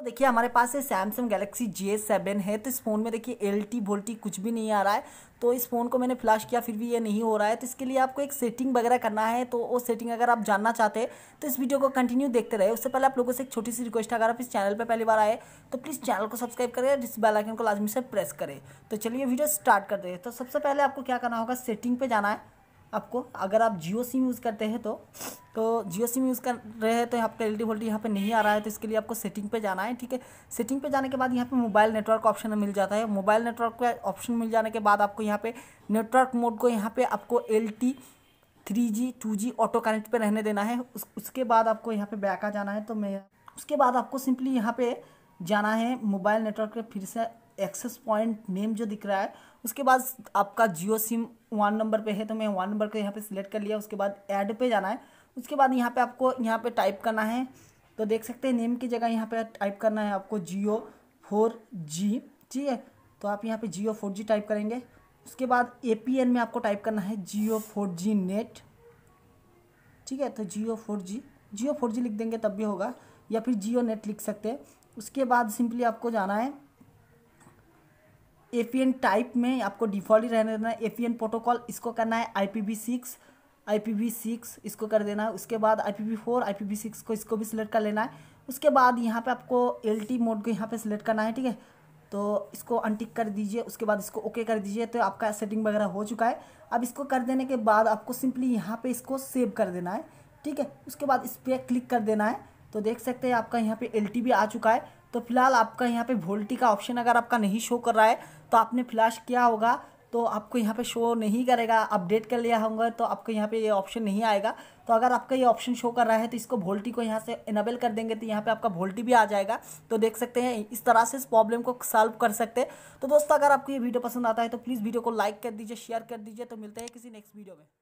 तो देखिए हमारे पास है सैमसंग गैलेक्सी जे सेवन है तो इस फ़ोन में देखिए एल टी वोल्टी कुछ भी नहीं आ रहा है तो इस फ़ोन को मैंने फ्लैश किया फिर भी ये नहीं हो रहा है तो इसके लिए आपको एक सेटिंग वगैरह करना है तो वो सेटिंग अगर आप जानना चाहते हैं तो इस वीडियो को कंटिन्यू देखते रहे उससे पहले आप लोगों से एक छोटी सी रिक्वेस्ट अगर आप इस चैनल पर पहली बार आए तो प्लीज़ चैनल को सब्सक्राइब करें जिस बेलाइकन को लाजमी से प्रेस करें तो चलिए वीडियो स्टार्ट कर हैं तो सबसे पहले आपको क्या करना होगा सेटिंग पर जाना है आपको अगर आप जियो सिम यूज़ करते हैं तो तो जियो सिम यूज़ कर रहे हैं तो आपका एल डी वोल्टी यहाँ पर नहीं आ रहा है तो इसके लिए आपको सेटिंग पे जाना है ठीक है सेटिंग पे जाने के बाद यहाँ पे मोबाइल नेटवर्क ऑप्शन मिल जाता है मोबाइल नेटवर्क का ऑप्शन मिल जाने के बाद आपको यहाँ पे नेटवर्क मोड को यहाँ पे आपको L T three G two G auto connect पर रहने देना है उस, उसके बाद आपको यहाँ पर बैक आ जाना है तो मैं उसके बाद आपको सिंपली यहाँ पर जाना है मोबाइल नेटवर्क पर फिर से एक्सेस पॉइंट नेम जो दिख रहा है उसके बाद आपका जियो सिम वन नंबर पे है तो मैं वन नंबर को यहाँ पे सिलेक्ट कर लिया उसके बाद ऐड पे जाना है उसके बाद यहाँ पे आपको यहाँ पे टाइप करना है तो देख सकते हैं नेम की जगह यहाँ पे टाइप करना है आपको जियो फोर जी ठीक है तो आप यहाँ पे जियो फोर जी टाइप करेंगे उसके बाद ए पी एन में आपको टाइप करना है जियो फोर जी नेट ठीक है तो जियो फोर जी जियो फोर जी लिख देंगे तब भी होगा या फिर जियो नेट लिख सकते हैं उसके बाद सिंपली आपको जाना है एपीएन टाइप में आपको डिफॉल्ट ही रहने देना है एपीएन प्रोटोकॉल इसको करना है आईपीवी सिक्स आईपीवी सिक्स इसको कर देना है उसके बाद आईपीवी फोर आईपीवी सिक्स को इसको भी सिलेक्ट कर लेना है उसके बाद यहाँ पे आपको एल टी मोड को यहाँ पे सिलेक्ट करना है ठीक है तो इसको अनटिक कर दीजिए उसके बाद इसको ओके कर दीजिए तो आपका सेटिंग वगैरह हो चुका है अब इसको कर देने के बाद आपको सिंपली यहाँ पर इसको सेव कर देना है ठीक है उसके बाद इस पर क्लिक कर देना है तो देख सकते हैं आपका यहाँ पे एल भी आ चुका है तो फिलहाल आपका यहाँ पे वोल्टी का ऑप्शन अगर आपका नहीं शो कर रहा है तो आपने फ्लैश किया होगा तो आपको यहाँ पे शो नहीं करेगा अपडेट कर लिया होगा तो आपको यहाँ पे ये यह ऑप्शन नहीं आएगा तो अगर आपका ये ऑप्शन शो कर रहा है तो इसको वोल्टी को यहाँ से इनेबल कर देंगे तो यहाँ पे आपका वोल्टी भी आ जाएगा तो देख सकते हैं इस तरह से इस प्रॉब्लम को सॉल्व कर सकते हैं तो दोस्तों अगर आपको ये वीडियो पसंद आता है तो प्लीज़ वीडियो को लाइक कर दीजिए शेयर कर दीजिए तो मिलते हैं किसी नेक्स्ट वीडियो में